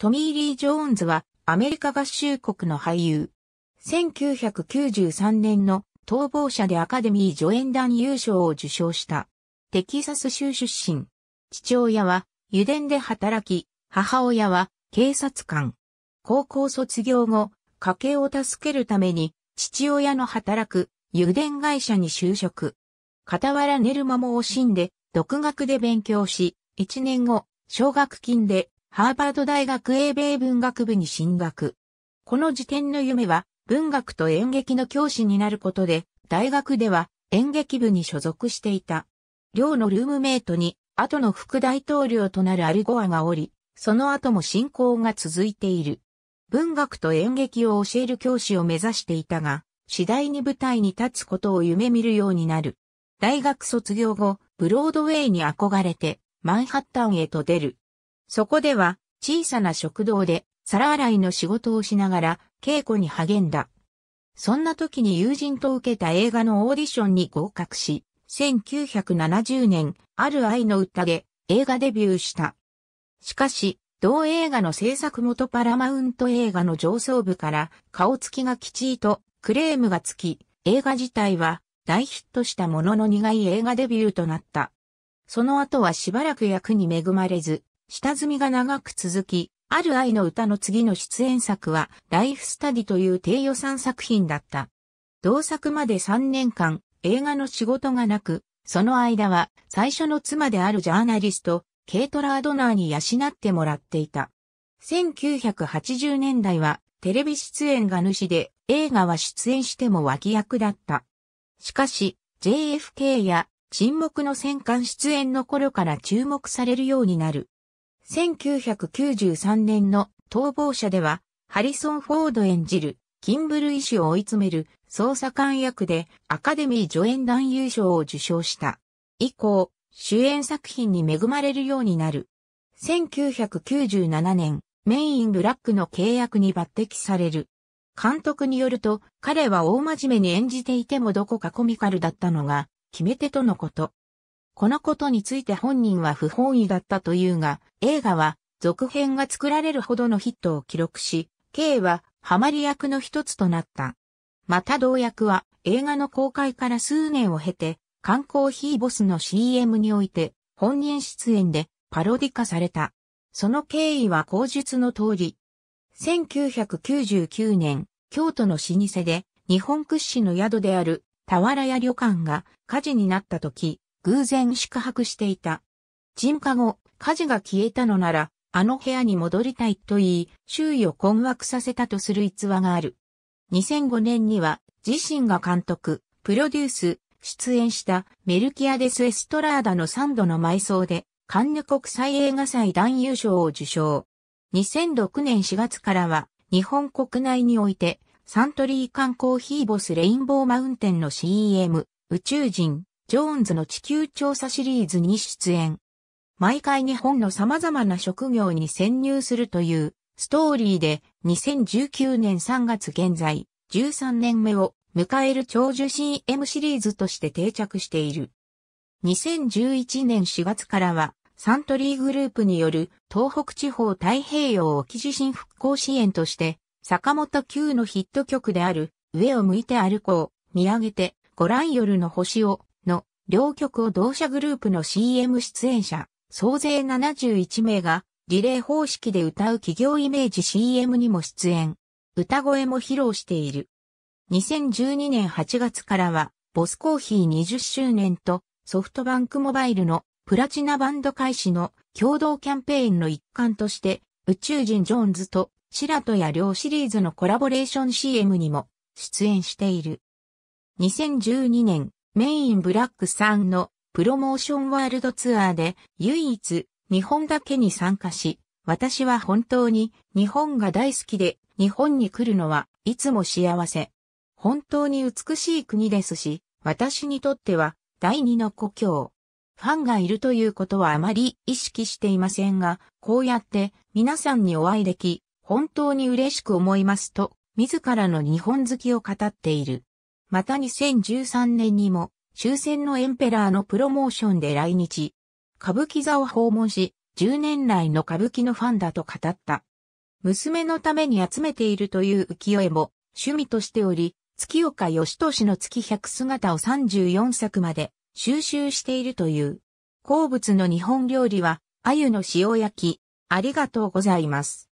トミー・リー・ジョーンズはアメリカ合衆国の俳優。1993年の逃亡者でアカデミー助演団優勝を受賞した。テキサス州出身。父親は油田で働き、母親は警察官。高校卒業後、家計を助けるために父親の働く油田会社に就職。傍ら寝る間も惜しんで、独学で勉強し、1年後、奨学金でハーバード大学英米文学部に進学。この時点の夢は文学と演劇の教師になることで、大学では演劇部に所属していた。寮のルームメイトに、後の副大統領となるアルゴアがおり、その後も進行が続いている。文学と演劇を教える教師を目指していたが、次第に舞台に立つことを夢見るようになる。大学卒業後、ブロードウェイに憧れて、マンハッタンへと出る。そこでは、小さな食堂で、皿洗いの仕事をしながら、稽古に励んだ。そんな時に友人と受けた映画のオーディションに合格し、1970年、ある愛の歌で映画デビューした。しかし、同映画の制作元パラマウント映画の上層部から顔つきがきちいとクレームがつき、映画自体は大ヒットしたものの苦い映画デビューとなった。その後はしばらく役に恵まれず、下積みが長く続き、ある愛の歌の次の出演作は、ライフスタディという低予算作品だった。同作まで3年間、映画の仕事がなく、その間は、最初の妻であるジャーナリスト、ケイトラードナーに養ってもらっていた。1980年代は、テレビ出演が主で、映画は出演しても脇役だった。しかし、JFK や沈黙の戦艦出演の頃から注目されるようになる。1993年の逃亡者では、ハリソン・フォード演じる、キンブル医師を追い詰める捜査官役でアカデミー助演男優賞を受賞した。以降、主演作品に恵まれるようになる。1997年、メインブラックの契約に抜擢される。監督によると、彼は大真面目に演じていてもどこかコミカルだったのが、決め手とのこと。このことについて本人は不本意だったというが、映画は続編が作られるほどのヒットを記録し、K はハマり役の一つとなった。また同役は映画の公開から数年を経て、観光ヒーボスの CM において本人出演でパロディ化された。その経緯は口述の通り。1999年、京都の老舗で日本屈指の宿である俵屋旅館が火事になった時、偶然宿泊していた。鎮火後、火事が消えたのなら、あの部屋に戻りたいと言い、周囲を困惑させたとする逸話がある。2005年には、自身が監督、プロデュース、出演したメルキアデス・エストラーダの3度の埋葬で、カンヌ国際映画祭男優賞を受賞。2006年4月からは、日本国内において、サントリー缶コーヒーボスレインボーマウンテンの CM、宇宙人、ジョーンズの地球調査シリーズに出演。毎回日本の様々な職業に潜入するというストーリーで2019年3月現在13年目を迎える長寿 CM シリーズとして定着している。2011年4月からはサントリーグループによる東北地方太平洋沖地震復興支援として坂本九のヒット曲である上を向いて歩こう、見上げてご覧夜の星を両局を同社グループの CM 出演者、総勢71名が、リレー方式で歌う企業イメージ CM にも出演。歌声も披露している。2012年8月からは、ボスコーヒー20周年とソフトバンクモバイルのプラチナバンド開始の共同キャンペーンの一環として、宇宙人ジョーンズとシラトや両シリーズのコラボレーション CM にも出演している。2012年メインブラック3のプロモーションワールドツアーで唯一日本だけに参加し、私は本当に日本が大好きで日本に来るのはいつも幸せ。本当に美しい国ですし、私にとっては第二の故郷。ファンがいるということはあまり意識していませんが、こうやって皆さんにお会いでき、本当に嬉しく思いますと、自らの日本好きを語っている。また2013年にも終戦のエンペラーのプロモーションで来日。歌舞伎座を訪問し、10年来の歌舞伎のファンだと語った。娘のために集めているという浮世絵も趣味としており、月岡義俊の月百姿を34作まで収集しているという。好物の日本料理は、鮎の塩焼き。ありがとうございます。